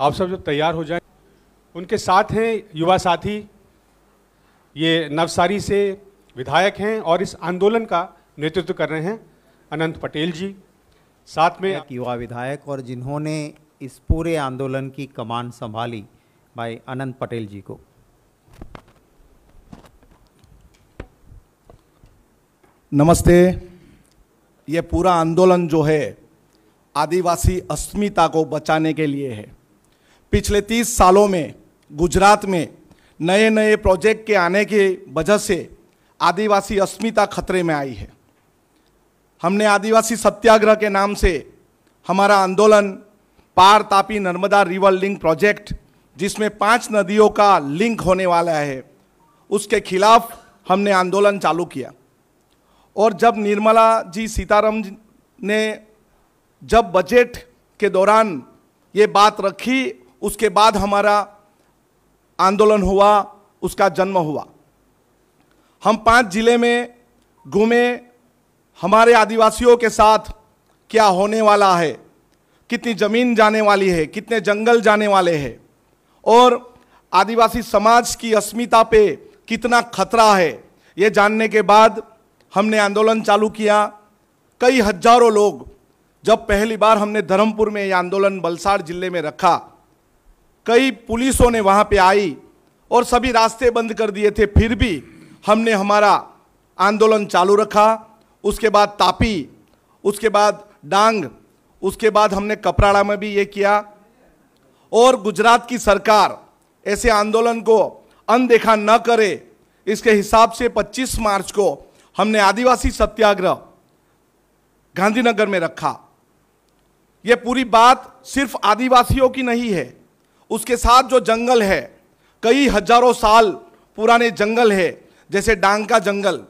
आप सब जब तैयार हो जाए उनके साथ हैं युवा साथी ये नवसारी से विधायक हैं और इस आंदोलन का नेतृत्व कर रहे हैं अनंत पटेल जी साथ में युवा विधायक और जिन्होंने इस पूरे आंदोलन की कमान संभाली भाई अनंत पटेल जी को नमस्ते ये पूरा आंदोलन जो है आदिवासी अस्मिता को बचाने के लिए है पिछले तीस सालों में गुजरात में नए नए प्रोजेक्ट के आने के वजह से आदिवासी अस्मिता खतरे में आई है हमने आदिवासी सत्याग्रह के नाम से हमारा आंदोलन Par Tapi Narmada river link project जिसमें पांच नदियों का लिंक होने वाला है उसके खिलाफ हमने आंदोलन चालू किया और जब निर्मला जी सीताराम ने जब बजट के दौरान ये बात रखी उसके बाद हमारा आंदोलन हुआ उसका जन्म हुआ हम पांच जिले में घूमे हमारे आदिवासियों के साथ क्या होने वाला है कितनी ज़मीन जाने वाली है कितने जंगल जाने वाले हैं और आदिवासी समाज की अस्मिता पे कितना खतरा है ये जानने के बाद हमने आंदोलन चालू किया कई हजारों लोग जब पहली बार हमने धर्मपुर में ये आंदोलन बलसाड़ जिले में रखा कई पुलिसों ने वहाँ पे आई और सभी रास्ते बंद कर दिए थे फिर भी हमने हमारा आंदोलन चालू रखा उसके बाद तापी उसके बाद डांग उसके बाद हमने कपराड़ा में भी ये किया और गुजरात की सरकार ऐसे आंदोलन को अनदेखा न करे इसके हिसाब से 25 मार्च को हमने आदिवासी सत्याग्रह गांधीनगर में रखा यह पूरी बात सिर्फ आदिवासियों की नहीं है उसके साथ जो जंगल है कई हजारों साल पुराने जंगल है जैसे डांग का जंगल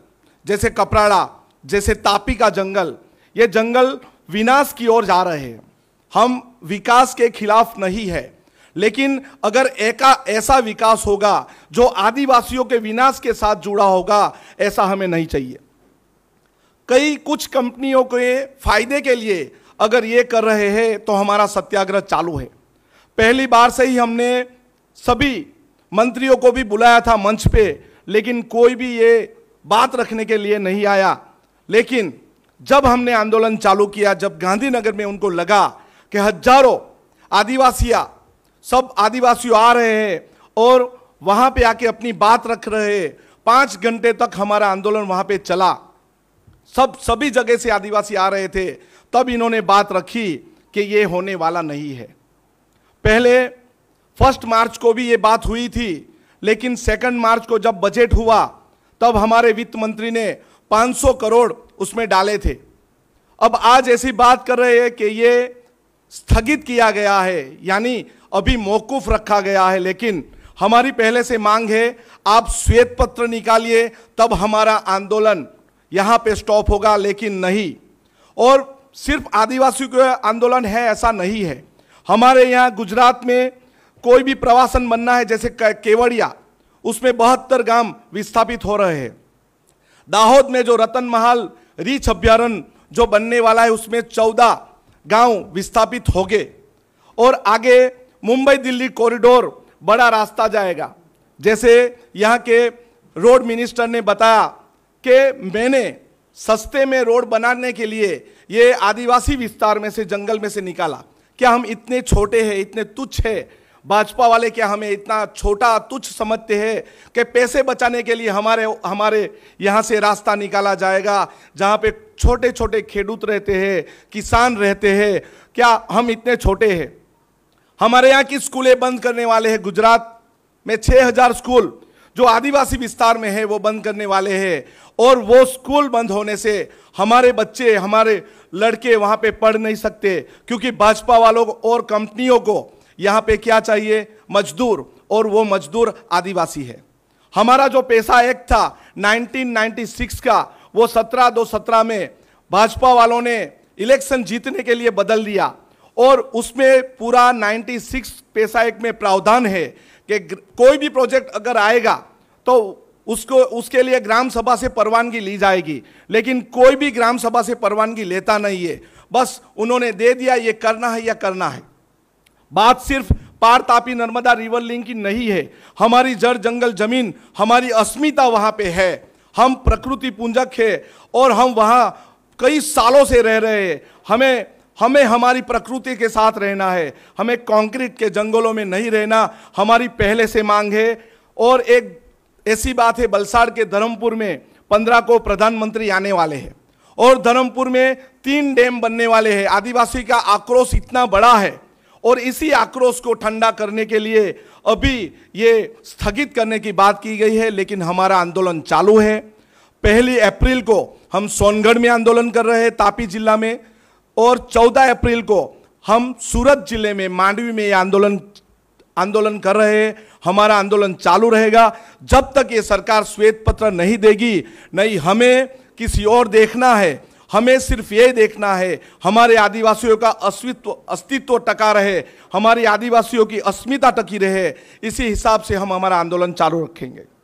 जैसे कपराड़ा जैसे तापी का जंगल ये जंगल विनाश की ओर जा रहे हैं हम विकास के खिलाफ नहीं है लेकिन अगर एका ऐसा विकास होगा जो आदिवासियों के विनाश के साथ जुड़ा होगा ऐसा हमें नहीं चाहिए कई कुछ कंपनियों के फायदे के लिए अगर ये कर रहे हैं तो हमारा सत्याग्रह चालू है पहली बार से ही हमने सभी मंत्रियों को भी बुलाया था मंच पे लेकिन कोई भी ये बात रखने के लिए नहीं आया लेकिन जब हमने आंदोलन चालू किया जब गांधीनगर में उनको लगा कि हजारों आदिवासिया सब आदिवासी आ रहे हैं और वहाँ पे आके अपनी बात रख रहे हैं पाँच घंटे तक हमारा आंदोलन वहाँ पे चला सब सभी जगह से आदिवासी आ रहे थे तब इन्होंने बात रखी कि ये होने वाला नहीं है पहले फर्स्ट मार्च को भी ये बात हुई थी लेकिन सेकंड मार्च को जब बजट हुआ तब हमारे वित्त मंत्री ने 500 करोड़ उसमें डाले थे अब आज ऐसी बात कर रहे हैं कि ये स्थगित किया गया है यानी अभी मौकूफ रखा गया है लेकिन हमारी पहले से मांग है आप श्वेत पत्र निकालिए तब हमारा आंदोलन यहाँ पे स्टॉप होगा लेकिन नहीं और सिर्फ आदिवासियों का आंदोलन है ऐसा नहीं है हमारे यहाँ गुजरात में कोई भी प्रवासन बनना है जैसे केवड़िया उसमें बहत्तर गांव विस्थापित हो रहे हैं दाहोद में जो रतन महल रीच अभ्यारण जो बनने वाला है उसमें चौदह गांव विस्थापित हो गए और आगे मुंबई दिल्ली कॉरिडोर बड़ा रास्ता जाएगा जैसे यहाँ के रोड मिनिस्टर ने बताया कि मैंने सस्ते में रोड बनाने के लिए ये आदिवासी विस्तार में से जंगल में से निकाला क्या हम इतने छोटे हैं इतने तुच्छ है भाजपा वाले क्या हमें इतना छोटा तुच्छ समझते हैं कि पैसे बचाने के लिए हमारे हमारे यहाँ से रास्ता निकाला जाएगा जहाँ पे छोटे छोटे खेडूत रहते हैं किसान रहते हैं क्या हम इतने छोटे हैं हमारे यहाँ की स्कूलें बंद करने वाले हैं गुजरात में 6000 स्कूल जो आदिवासी विस्तार में है वो बंद करने वाले हैं और वो स्कूल बंद होने से हमारे बच्चे हमारे लड़के वहाँ पे पढ़ नहीं सकते क्योंकि भाजपा वालों को और कंपनियों को यहाँ पे क्या चाहिए मजदूर और वो मजदूर आदिवासी है हमारा जो पैसा एक था 1996 का वो सत्रह दो सत्रह में भाजपा वालों ने इलेक्शन जीतने के लिए बदल दिया और उसमें पूरा 96 पैसा एक में प्रावधान है कि कोई भी प्रोजेक्ट अगर आएगा तो उसको उसके लिए ग्राम सभा से परवानगी ली जाएगी लेकिन कोई भी ग्राम सभा से परवानगी लेता नहीं है बस उन्होंने दे दिया ये करना है या करना है बात सिर्फ पार तापी नर्मदा रिवर लिंक की नहीं है हमारी जड़ जंगल जमीन हमारी अस्मिता वहाँ पे है हम प्रकृति पूंजक है और हम वहाँ कई सालों से रह रहे हैं हमें हमें हमारी प्रकृति के साथ रहना है हमें कंक्रीट के जंगलों में नहीं रहना हमारी पहले से मांग है और एक ऐसी बात है बलसाड़ के धर्मपुर में पंद्रह को प्रधानमंत्री आने वाले हैं और धर्मपुर में तीन डैम बनने वाले हैं आदिवासी का आक्रोश इतना बड़ा है और इसी आक्रोश को ठंडा करने के लिए अभी ये स्थगित करने की बात की गई है लेकिन हमारा आंदोलन चालू है पहली अप्रैल को हम सोनगढ़ में आंदोलन कर रहे हैं तापी जिला में और 14 अप्रैल को हम सूरत जिले में मांडवी में आंदोलन आंदोलन कर रहे हैं हमारा आंदोलन चालू रहेगा जब तक ये सरकार श्वेत पत्र नहीं देगी नहीं हमें किसी और देखना है हमें सिर्फ ये देखना है हमारे आदिवासियों का अस्तित्व अस्तित्व टका रहे हमारे आदिवासियों की अस्मिता टकी रहे इसी हिसाब से हम हमारा आंदोलन चालू रखेंगे